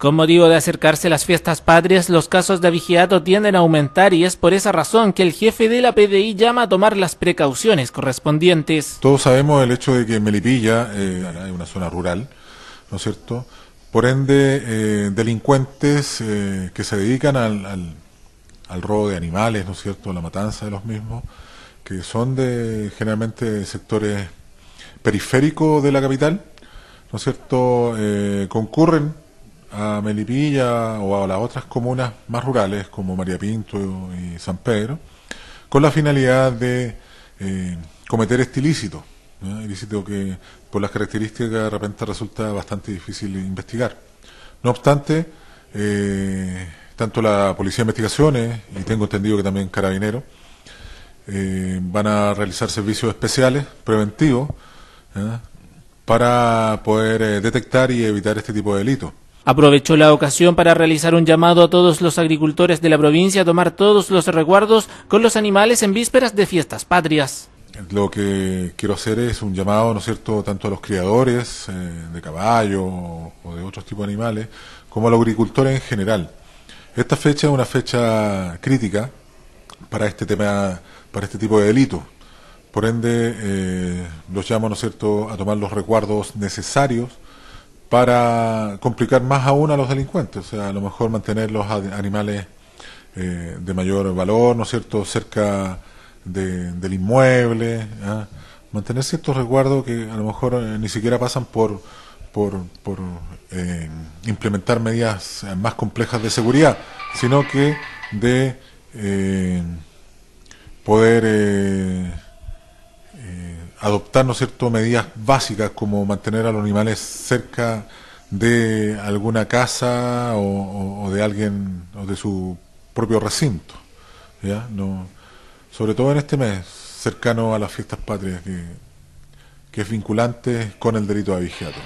Con motivo de acercarse las fiestas patrias, los casos de vigiato tienden a aumentar y es por esa razón que el jefe de la PDI llama a tomar las precauciones correspondientes. Todos sabemos el hecho de que Melipilla eh, es una zona rural, ¿no es cierto? Por ende, eh, delincuentes eh, que se dedican al, robo de animales, ¿no es cierto?, la matanza de los mismos, que son de generalmente sectores periféricos de la capital, ¿no es cierto?, eh, concurren a Melipilla o a las otras comunas más rurales como María Pinto y San Pedro, con la finalidad de eh, cometer este ilícito, ilícito que por las características de repente resulta bastante difícil investigar. No obstante, eh, tanto la Policía de Investigaciones y tengo entendido que también Carabineros eh, van a realizar servicios especiales preventivos para poder detectar y evitar este tipo de delitos. Aprovechó la ocasión para realizar un llamado a todos los agricultores de la provincia a tomar todos los recuerdos con los animales en vísperas de fiestas patrias. Lo que quiero hacer es un llamado, ¿no es cierto?, tanto a los criadores eh, de caballo o de otros tipos de animales, como a los agricultores en general. Esta fecha es una fecha crítica para este tema, para este tipo de delito. Por ende, eh, los llamo, ¿no es cierto?, a tomar los recuerdos necesarios para complicar más aún a los delincuentes, o sea, a lo mejor mantener los animales eh, de mayor valor, ¿no es cierto?, cerca del inmueble, ¿ah? mantener ciertos resguardos que a lo mejor eh, ni siquiera pasan por, por, eh, implementar medidas más complejas de seguridad, sino que de poder adoptar cierto? medidas básicas como mantener a los animales cerca de alguna casa o, de alguien o de su propio recinto. sobre todo en este mes, cercano a las fiestas patrias, que, es vinculante con el delito de vigiato.